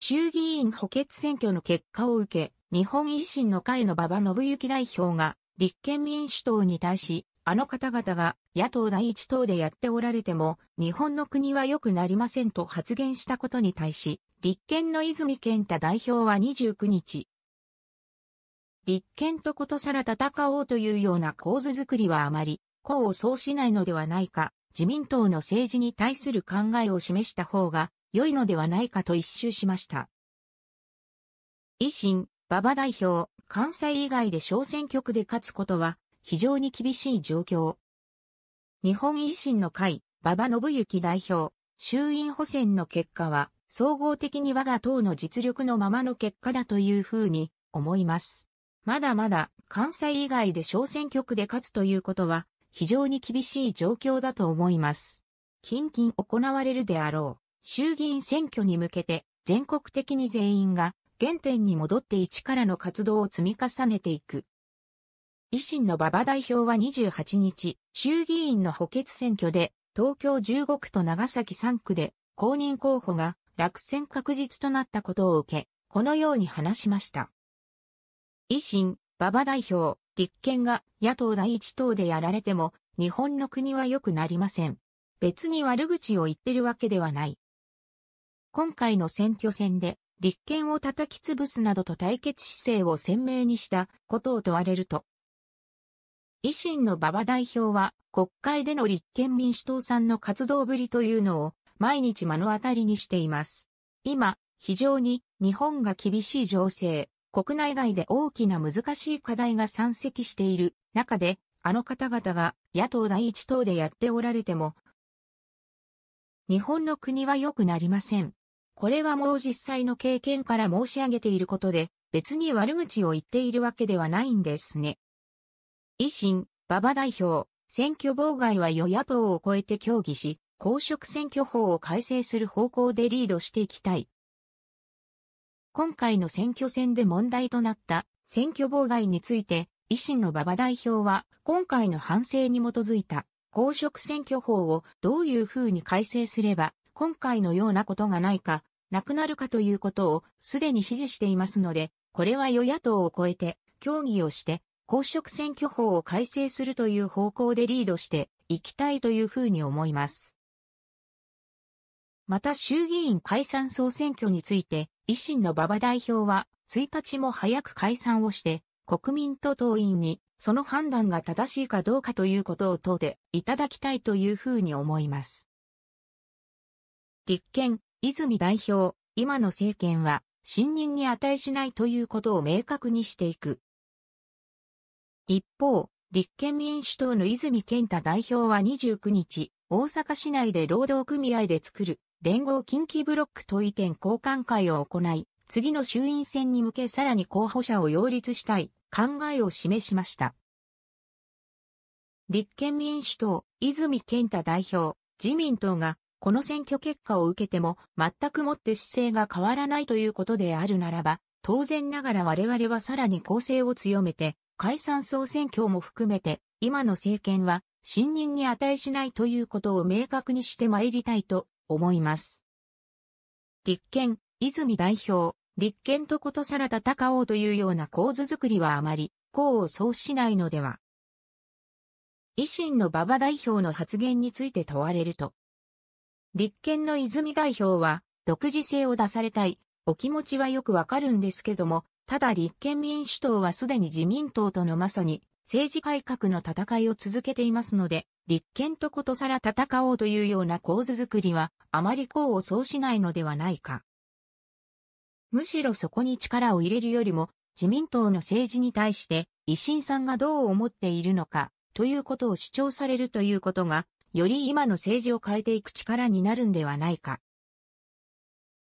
衆議院補欠選挙の結果を受け、日本維新の会の馬場信行代表が、立憲民主党に対し、あの方々が野党第一党でやっておられても、日本の国は良くなりませんと発言したことに対し、立憲の泉健太代表は29日、立憲とことさら戦おうというような構図づくりはあまり、功を奏しないのではないか、自民党の政治に対する考えを示した方が、良いのではないかと一周しました。維新、馬場代表、関西以外で小選挙区で勝つことは非常に厳しい状況。日本維新の会、馬場信幸代表、衆院補選の結果は、総合的に我が党の実力のままの結果だというふうに思います。まだまだ関西以外で小選挙区で勝つということは非常に厳しい状況だと思います。近々行われるであろう。衆議院選挙に向けて全国的に全員が原点に戻って一からの活動を積み重ねていく。維新の馬場代表は28日、衆議院の補欠選挙で東京15区と長崎3区で公認候補が落選確実となったことを受け、このように話しました。維新、馬場代表、立憲が野党第一党でやられても、日本の国は良くなりません。別に悪口を言ってるわけではない。今回の選挙戦で立憲を叩き潰すなどと対決姿勢を鮮明にしたことを問われると。維新の馬場代表は国会での立憲民主党さんの活動ぶりというのを毎日目の当たりにしています。今、非常に日本が厳しい情勢、国内外で大きな難しい課題が山積している中で、あの方々が野党第一党でやっておられても、日本の国は良くなりません。これはもう実際の経験から申し上げていることで、別に悪口を言っているわけではないんですね。維新、馬場代表、選挙妨害は与野党を超えて協議し、公職選挙法を改正する方向でリードしていきたい。今回の選挙戦で問題となった選挙妨害について、維新の馬場代表は今回の反省に基づいた公職選挙法をどういうふうに改正すれば今回のようなことがないか、なくなるかということをすでに指示していますので、これは与野党を超えて協議をして、公職選挙法を改正するという方向でリードしていきたいというふうに思います。また衆議院解散総選挙について、維新の馬場代表は、1日も早く解散をして、国民と党員に、その判断が正しいかどうかということを問うていただきたいというふうに思います。立憲、泉代表、今の政権は、信任に値しないということを明確にしていく。一方、立憲民主党の泉健太代表は29日、大阪市内で労働組合で作る連合近畿ブロックと移転交換会を行い、次の衆院選に向けさらに候補者を擁立したい考えを示しました。立憲民主党、泉健太代表、自民党がこの選挙結果を受けても全くもって姿勢が変わらないということであるならば、当然ながら我々はさらに攻勢を強めて、解散総選挙も含めて、今の政権は信任に値しないということを明確にして参りたいと思います。立憲、泉代表、立憲とことさらたおうというような構図づくりはあまり、功を奏しないのでは。維新の馬場代表の発言について問われると、立憲の泉代表は、独自性を出されたい、お気持ちはよくわかるんですけども、ただ立憲民主党はすでに自民党とのまさに、政治改革の戦いを続けていますので、立憲とことさら戦おうというような構図づくりは、あまり功を奏しないのではないか。むしろそこに力を入れるよりも、自民党の政治に対して、維新さんがどう思っているのか、ということを主張されるということが、より今の政治を変えていく力になるんではないか。